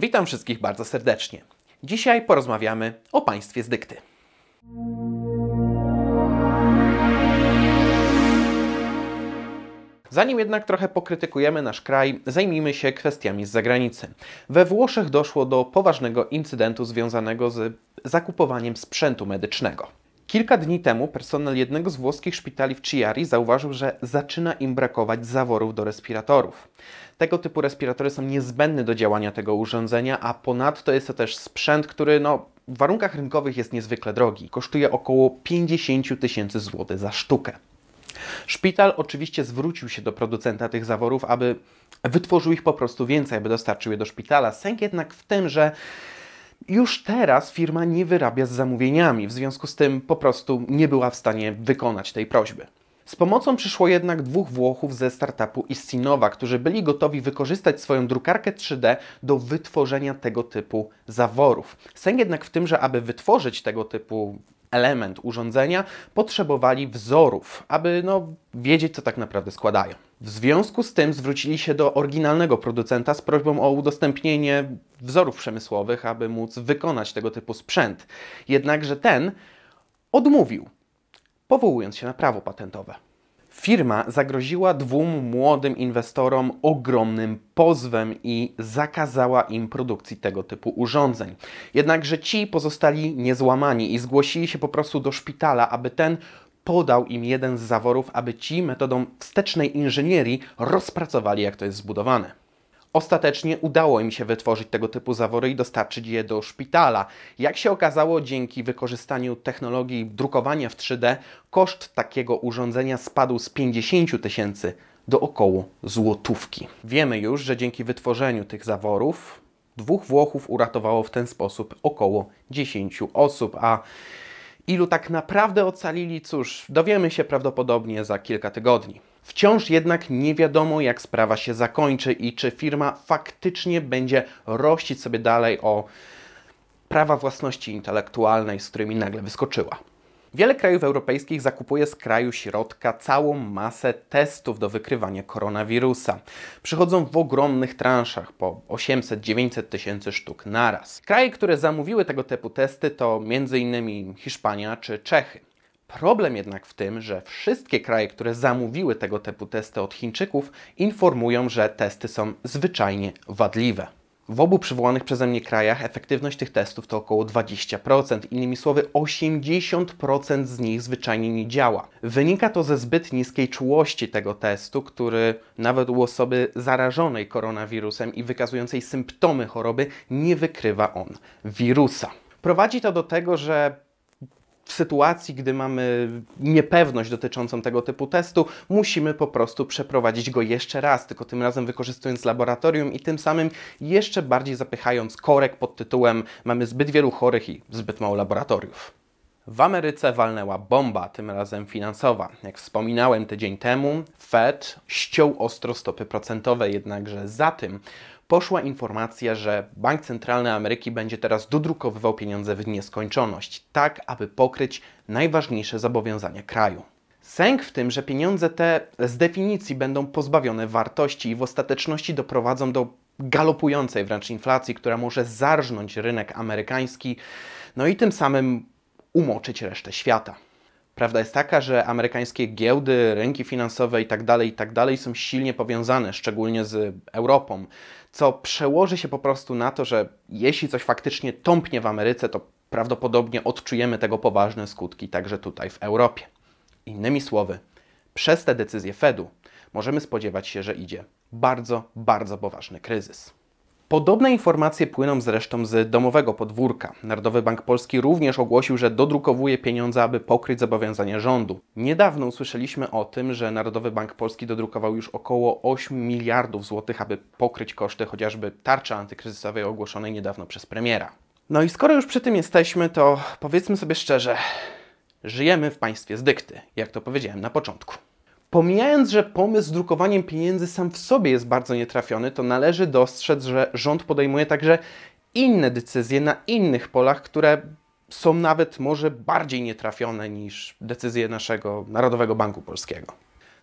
Witam wszystkich bardzo serdecznie. Dzisiaj porozmawiamy o państwie z dykty. Zanim jednak trochę pokrytykujemy nasz kraj, zajmijmy się kwestiami z zagranicy. We Włoszech doszło do poważnego incydentu związanego z zakupowaniem sprzętu medycznego. Kilka dni temu personel jednego z włoskich szpitali w Chiari zauważył, że zaczyna im brakować zaworów do respiratorów. Tego typu respiratory są niezbędne do działania tego urządzenia, a ponadto jest to też sprzęt, który no, w warunkach rynkowych jest niezwykle drogi. Kosztuje około 50 tysięcy złotych za sztukę. Szpital oczywiście zwrócił się do producenta tych zaworów, aby wytworzył ich po prostu więcej, aby dostarczył je do szpitala. Sęk jednak w tym, że już teraz firma nie wyrabia z zamówieniami, w związku z tym po prostu nie była w stanie wykonać tej prośby. Z pomocą przyszło jednak dwóch Włochów ze startupu Istinowa, którzy byli gotowi wykorzystać swoją drukarkę 3D do wytworzenia tego typu zaworów. Sen jednak w tym, że aby wytworzyć tego typu element urządzenia, potrzebowali wzorów, aby no, wiedzieć, co tak naprawdę składają. W związku z tym zwrócili się do oryginalnego producenta z prośbą o udostępnienie wzorów przemysłowych, aby móc wykonać tego typu sprzęt. Jednakże ten odmówił, powołując się na prawo patentowe. Firma zagroziła dwóm młodym inwestorom ogromnym pozwem i zakazała im produkcji tego typu urządzeń. Jednakże ci pozostali niezłamani i zgłosili się po prostu do szpitala, aby ten podał im jeden z zaworów, aby ci metodą wstecznej inżynierii rozpracowali, jak to jest zbudowane. Ostatecznie udało im się wytworzyć tego typu zawory i dostarczyć je do szpitala. Jak się okazało, dzięki wykorzystaniu technologii drukowania w 3D, koszt takiego urządzenia spadł z 50 tysięcy do około złotówki. Wiemy już, że dzięki wytworzeniu tych zaworów dwóch Włochów uratowało w ten sposób około 10 osób, a ilu tak naprawdę ocalili, cóż, dowiemy się prawdopodobnie za kilka tygodni. Wciąż jednak nie wiadomo, jak sprawa się zakończy i czy firma faktycznie będzie rościć sobie dalej o prawa własności intelektualnej, z którymi nagle wyskoczyła. Wiele krajów europejskich zakupuje z kraju środka całą masę testów do wykrywania koronawirusa. Przychodzą w ogromnych transzach, po 800-900 tysięcy sztuk naraz. Kraje, które zamówiły tego typu testy to m.in. Hiszpania czy Czechy. Problem jednak w tym, że wszystkie kraje, które zamówiły tego typu testy od Chińczyków, informują, że testy są zwyczajnie wadliwe. W obu przywołanych przeze mnie krajach efektywność tych testów to około 20%, innymi słowy 80% z nich zwyczajnie nie działa. Wynika to ze zbyt niskiej czułości tego testu, który nawet u osoby zarażonej koronawirusem i wykazującej symptomy choroby nie wykrywa on wirusa. Prowadzi to do tego, że w sytuacji, gdy mamy niepewność dotyczącą tego typu testu, musimy po prostu przeprowadzić go jeszcze raz, tylko tym razem wykorzystując laboratorium i tym samym jeszcze bardziej zapychając korek pod tytułem mamy zbyt wielu chorych i zbyt mało laboratoriów. W Ameryce walnęła bomba, tym razem finansowa. Jak wspominałem tydzień temu, Fed ściął ostro stopy procentowe, jednakże za tym poszła informacja, że Bank Centralny Ameryki będzie teraz dodrukowywał pieniądze w nieskończoność, tak aby pokryć najważniejsze zobowiązania kraju. Sęk w tym, że pieniądze te z definicji będą pozbawione wartości i w ostateczności doprowadzą do galopującej wręcz inflacji, która może zarżnąć rynek amerykański, no i tym samym umoczyć resztę świata. Prawda jest taka, że amerykańskie giełdy, rynki finansowe itd., tak tak dalej są silnie powiązane, szczególnie z Europą, co przełoży się po prostu na to, że jeśli coś faktycznie tąpnie w Ameryce, to prawdopodobnie odczujemy tego poważne skutki także tutaj w Europie. Innymi słowy, przez te decyzje Fedu możemy spodziewać się, że idzie bardzo, bardzo poważny kryzys. Podobne informacje płyną zresztą z domowego podwórka. Narodowy Bank Polski również ogłosił, że dodrukowuje pieniądze, aby pokryć zobowiązania rządu. Niedawno usłyszeliśmy o tym, że Narodowy Bank Polski dodrukował już około 8 miliardów złotych, aby pokryć koszty chociażby tarczy antykryzysowej ogłoszonej niedawno przez premiera. No i skoro już przy tym jesteśmy, to powiedzmy sobie szczerze, żyjemy w państwie z dykty, jak to powiedziałem na początku. Pomijając, że pomysł z drukowaniem pieniędzy sam w sobie jest bardzo nietrafiony, to należy dostrzec, że rząd podejmuje także inne decyzje na innych polach, które są nawet może bardziej nietrafione niż decyzje naszego Narodowego Banku Polskiego.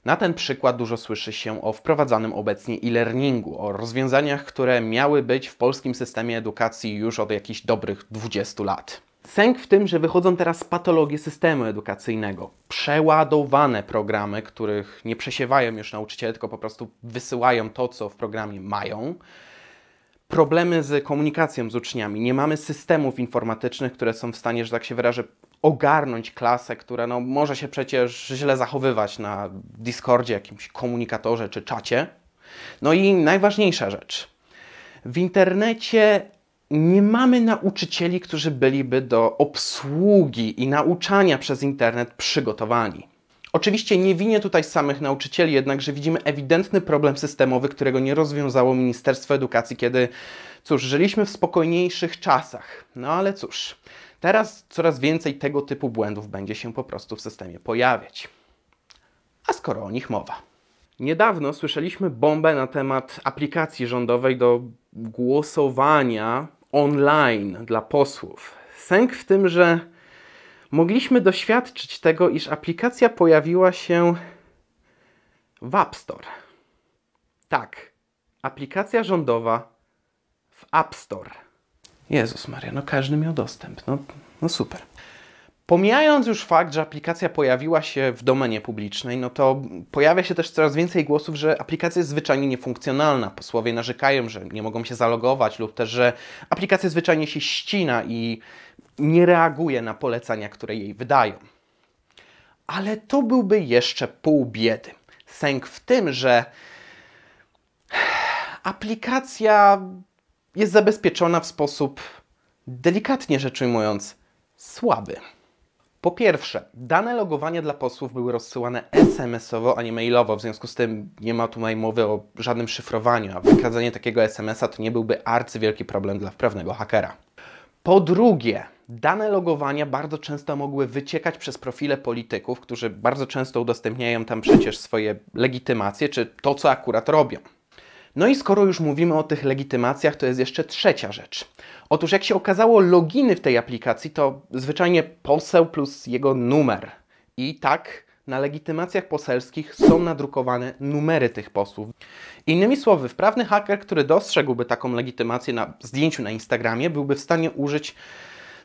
Na ten przykład dużo słyszy się o wprowadzanym obecnie e-learningu, o rozwiązaniach, które miały być w polskim systemie edukacji już od jakichś dobrych 20 lat. Sęk w tym, że wychodzą teraz patologie systemu edukacyjnego. Przeładowane programy, których nie przesiewają już nauczyciele, tylko po prostu wysyłają to, co w programie mają. Problemy z komunikacją z uczniami. Nie mamy systemów informatycznych, które są w stanie, że tak się wyrażę, ogarnąć klasę, która no, może się przecież źle zachowywać na Discordzie, jakimś komunikatorze czy czacie. No i najważniejsza rzecz. W internecie nie mamy nauczycieli, którzy byliby do obsługi i nauczania przez internet przygotowani. Oczywiście nie winię tutaj samych nauczycieli, jednakże widzimy ewidentny problem systemowy, którego nie rozwiązało Ministerstwo Edukacji, kiedy, cóż, żyliśmy w spokojniejszych czasach. No ale cóż, teraz coraz więcej tego typu błędów będzie się po prostu w systemie pojawiać. A skoro o nich mowa. Niedawno słyszeliśmy bombę na temat aplikacji rządowej do głosowania online dla posłów. Sęk w tym, że mogliśmy doświadczyć tego, iż aplikacja pojawiła się w App Store. Tak, aplikacja rządowa w App Store. Jezus Maria, no każdy miał dostęp. No, no super. Pomijając już fakt, że aplikacja pojawiła się w domenie publicznej, no to pojawia się też coraz więcej głosów, że aplikacja jest zwyczajnie niefunkcjonalna. Posłowie narzekają, że nie mogą się zalogować lub też, że aplikacja zwyczajnie się ścina i nie reaguje na polecenia, które jej wydają. Ale to byłby jeszcze pół biedy. Sęk w tym, że aplikacja jest zabezpieczona w sposób, delikatnie rzecz ujmując, słaby. Po pierwsze, dane logowania dla posłów były rozsyłane SMS-owo, a nie mailowo, w związku z tym nie ma tutaj mowy o żadnym szyfrowaniu, a wykradzenie takiego SMS-a to nie byłby arcywielki problem dla wprawnego hakera. Po drugie, dane logowania bardzo często mogły wyciekać przez profile polityków, którzy bardzo często udostępniają tam przecież swoje legitymacje czy to, co akurat robią. No i skoro już mówimy o tych legitymacjach, to jest jeszcze trzecia rzecz. Otóż jak się okazało, loginy w tej aplikacji to zwyczajnie poseł plus jego numer. I tak na legitymacjach poselskich są nadrukowane numery tych posłów. Innymi słowy, wprawny haker, który dostrzegłby taką legitymację na zdjęciu na Instagramie, byłby w stanie użyć,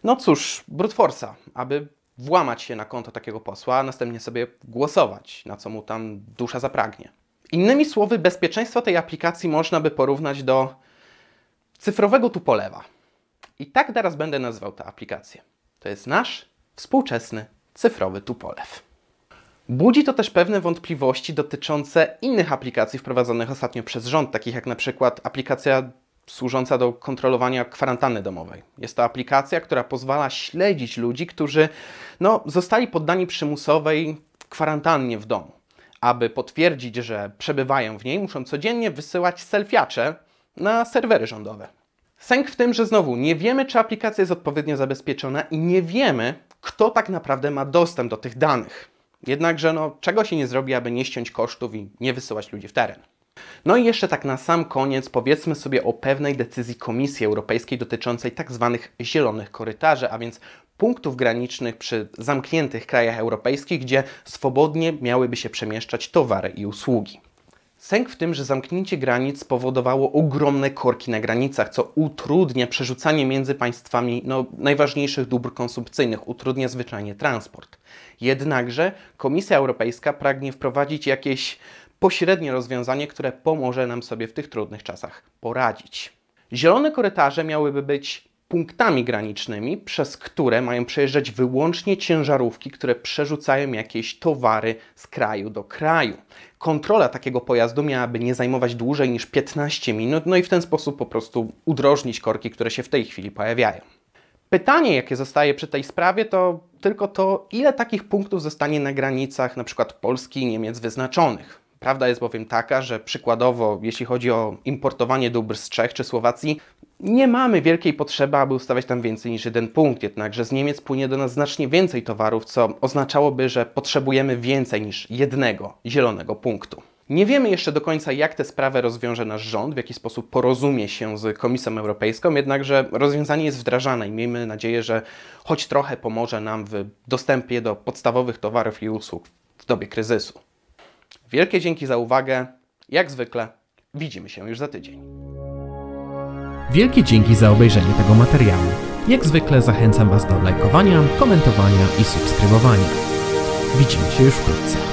no cóż, brute force'a, aby włamać się na konto takiego posła, a następnie sobie głosować, na co mu tam dusza zapragnie. Innymi słowy, bezpieczeństwo tej aplikacji można by porównać do cyfrowego tupolewa. I tak teraz będę nazywał tę aplikację. To jest nasz współczesny cyfrowy tupolew. Budzi to też pewne wątpliwości dotyczące innych aplikacji wprowadzonych ostatnio przez rząd, takich jak na przykład aplikacja służąca do kontrolowania kwarantanny domowej. Jest to aplikacja, która pozwala śledzić ludzi, którzy no, zostali poddani przymusowej kwarantannie w domu. Aby potwierdzić, że przebywają w niej, muszą codziennie wysyłać selfiacze na serwery rządowe. Sęk w tym, że znowu nie wiemy, czy aplikacja jest odpowiednio zabezpieczona i nie wiemy, kto tak naprawdę ma dostęp do tych danych. Jednakże no, czego się nie zrobi, aby nie ściąć kosztów i nie wysyłać ludzi w teren. No i jeszcze tak na sam koniec powiedzmy sobie o pewnej decyzji Komisji Europejskiej dotyczącej tak zwanych zielonych korytarzy, a więc punktów granicznych przy zamkniętych krajach europejskich, gdzie swobodnie miałyby się przemieszczać towary i usługi. Sęk w tym, że zamknięcie granic spowodowało ogromne korki na granicach, co utrudnia przerzucanie między państwami no, najważniejszych dóbr konsumpcyjnych, utrudnia zwyczajnie transport. Jednakże Komisja Europejska pragnie wprowadzić jakieś pośrednie rozwiązanie, które pomoże nam sobie w tych trudnych czasach poradzić. Zielone korytarze miałyby być punktami granicznymi, przez które mają przejeżdżać wyłącznie ciężarówki, które przerzucają jakieś towary z kraju do kraju. Kontrola takiego pojazdu miałaby nie zajmować dłużej niż 15 minut, no i w ten sposób po prostu udrożnić korki, które się w tej chwili pojawiają. Pytanie, jakie zostaje przy tej sprawie, to tylko to, ile takich punktów zostanie na granicach np. Polski i Niemiec wyznaczonych. Prawda jest bowiem taka, że przykładowo, jeśli chodzi o importowanie dóbr z Czech czy Słowacji, nie mamy wielkiej potrzeby, aby ustawiać tam więcej niż jeden punkt, jednakże z Niemiec płynie do nas znacznie więcej towarów, co oznaczałoby, że potrzebujemy więcej niż jednego zielonego punktu. Nie wiemy jeszcze do końca, jak tę sprawę rozwiąże nasz rząd, w jaki sposób porozumie się z Komisją Europejską, jednakże rozwiązanie jest wdrażane i miejmy nadzieję, że choć trochę pomoże nam w dostępie do podstawowych towarów i usług w dobie kryzysu. Wielkie dzięki za uwagę. Jak zwykle, widzimy się już za tydzień. Wielkie dzięki za obejrzenie tego materiału. Jak zwykle zachęcam Was do lajkowania, komentowania i subskrybowania. Widzimy się już wkrótce.